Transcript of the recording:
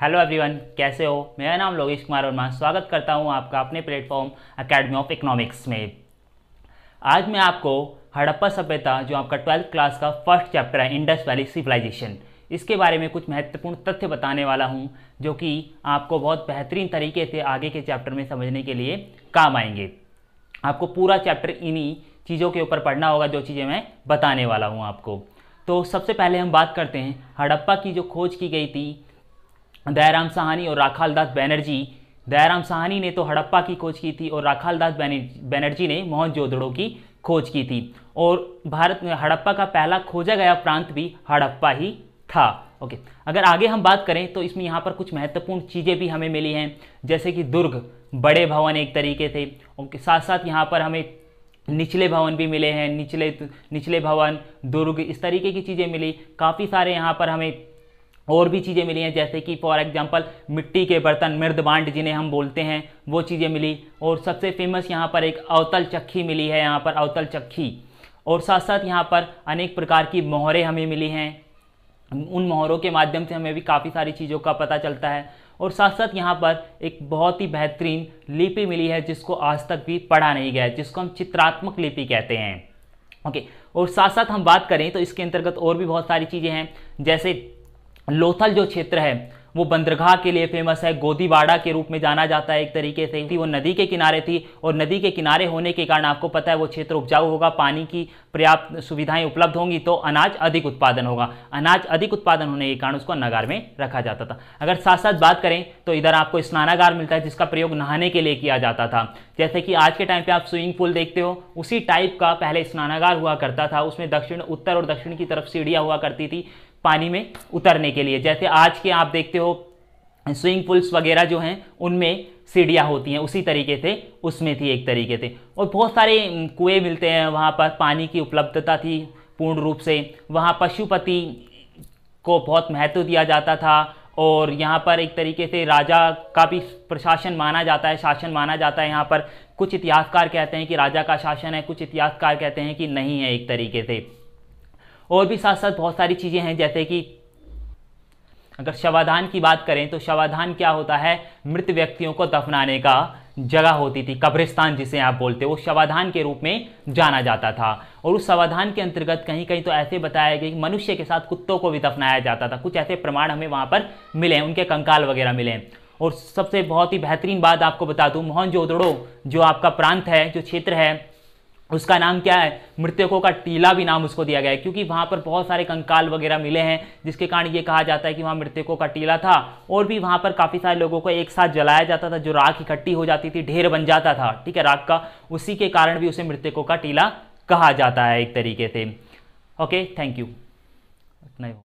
hello everyone कैसे हो मेरा नाम लोकेश कुमार वर्मा स्वागत करता हूं आपका अपने प्लेटफॉर्म अकेडमी ऑफ इकोनॉमिक्स में आज मैं आपको हड़प्पा सभ्यता जो आपका ट्वेल्थ क्लास का फर्स्ट चैप्टर है इंडस वैली सिविलाइजेशन इसके बारे में कुछ महत्वपूर्ण तथ्य बताने वाला हूं जो कि आपको बहुत बेहतरीन तरीके से आगे के चैप्टर में समझने के लिए काम आएंगे आपको पूरा चैप्टर इन्हीं चीज़ों के ऊपर पढ़ना होगा जो चीज़ें मैं बताने वाला हूँ आपको तो सबसे पहले हम बात करते हैं हड़प्पा की जो खोज की गई थी दयाराम सहानी और राखाल दास बैनर्जी दयाराम सहानी ने तो हड़प्पा की खोज की थी और राखाल दास बैनर्जी ने मोहनजोदड़ो की खोज की थी और भारत में हड़प्पा का पहला खोजा गया प्रांत भी हड़प्पा ही था ओके अगर आगे हम बात करें तो इसमें यहाँ पर कुछ महत्वपूर्ण चीज़ें भी हमें मिली हैं जैसे कि दुर्ग बड़े भवन एक तरीके थे उनके साथ साथ यहाँ पर हमें निचले भवन भी मिले हैं निचले निचले भवन दुर्ग इस तरीके की चीज़ें मिली काफ़ी सारे यहाँ पर हमें और भी चीज़ें मिली हैं जैसे कि फॉर एग्जांपल मिट्टी के बर्तन बांड जिन्हें हम बोलते हैं वो चीज़ें मिली और सबसे फेमस यहाँ पर एक अवतल चक्की मिली है यहाँ पर अवतल चक्की और साथ साथ यहाँ पर अनेक प्रकार की मोहरें हमें मिली हैं उन मोहरों के माध्यम से हमें भी काफ़ी सारी चीज़ों का पता चलता है और साथ साथ यहाँ पर एक बहुत ही बेहतरीन लिपि मिली है जिसको आज तक भी पढ़ा नहीं गया है जिसको हम चित्रात्मक लिपि कहते हैं ओके और साथ साथ हम बात करें तो इसके अंतर्गत और भी बहुत सारी चीज़ें हैं जैसे लोथल जो क्षेत्र है वो बंदरगाह के लिए फेमस है गोदीवाड़ा के रूप में जाना जाता है एक तरीके से वो नदी के किनारे थी और नदी के किनारे होने के कारण आपको पता है वो क्षेत्र उपजाऊ होगा पानी की पर्याप्त सुविधाएं उपलब्ध होंगी तो अनाज अधिक उत्पादन होगा अनाज अधिक उत्पादन होने के कारण उसको नगार में रखा जाता था अगर साथ साथ बात करें तो इधर आपको स्नानागार मिलता है जिसका प्रयोग नहाने के लिए किया जाता था जैसे कि आज के टाइम पे आप स्विमिंग पूल देखते हो उसी टाइप का पहले स्नानागार हुआ करता था उसमें दक्षिण उत्तर और दक्षिण की तरफ सीढ़ियाँ हुआ करती थी पानी में उतरने के लिए जैसे आज के आप देखते हो स्विमिंग पूल्स वगैरह जो हैं उनमें सीढ़ियाँ होती हैं उसी तरीके से उसमें थी एक तरीके से और बहुत सारे कुएँ मिलते हैं वहाँ पर पानी की उपलब्धता थी पूर्ण रूप से वहाँ पशुपति को बहुत महत्व दिया जाता था और यहाँ पर एक तरीके से राजा का भी प्रशासन माना जाता है शासन माना जाता है यहाँ पर कुछ इतिहासकार कहते हैं कि राजा का शासन है कुछ इतिहासकार कहते हैं कि नहीं है एक तरीके से और भी साथ साथ बहुत सारी चीज़ें हैं जैसे कि अगर शवाधान की बात करें तो शवाधान क्या होता है मृत व्यक्तियों को दफनाने का जगह होती थी कब्रिस्तान जिसे आप बोलते हो शवाधान के रूप में जाना जाता था और उस शवाधान के अंतर्गत कहीं कहीं तो ऐसे बताया गया कि मनुष्य के साथ कुत्तों को भी दफनाया जाता था कुछ ऐसे प्रमाण हमें वहाँ पर मिले उनके कंकाल वगैरह मिले और सबसे बहुत ही बेहतरीन बात आपको बता दूँ मोहन जो आपका प्रांत है जो क्षेत्र है उसका नाम क्या है मृतकों का टीला भी नाम उसको दिया गया है क्योंकि वहाँ पर बहुत सारे कंकाल वगैरह मिले हैं जिसके कारण ये कहा जाता है कि वहाँ मृतकों का टीला था और भी वहाँ पर काफ़ी सारे लोगों को एक साथ जलाया जाता था जो राख इकट्ठी हो जाती थी ढेर बन जाता था ठीक है राख का उसी के कारण भी उसे मृतकों का टीला कहा जाता है एक तरीके से ओके थैंक यू इतना ही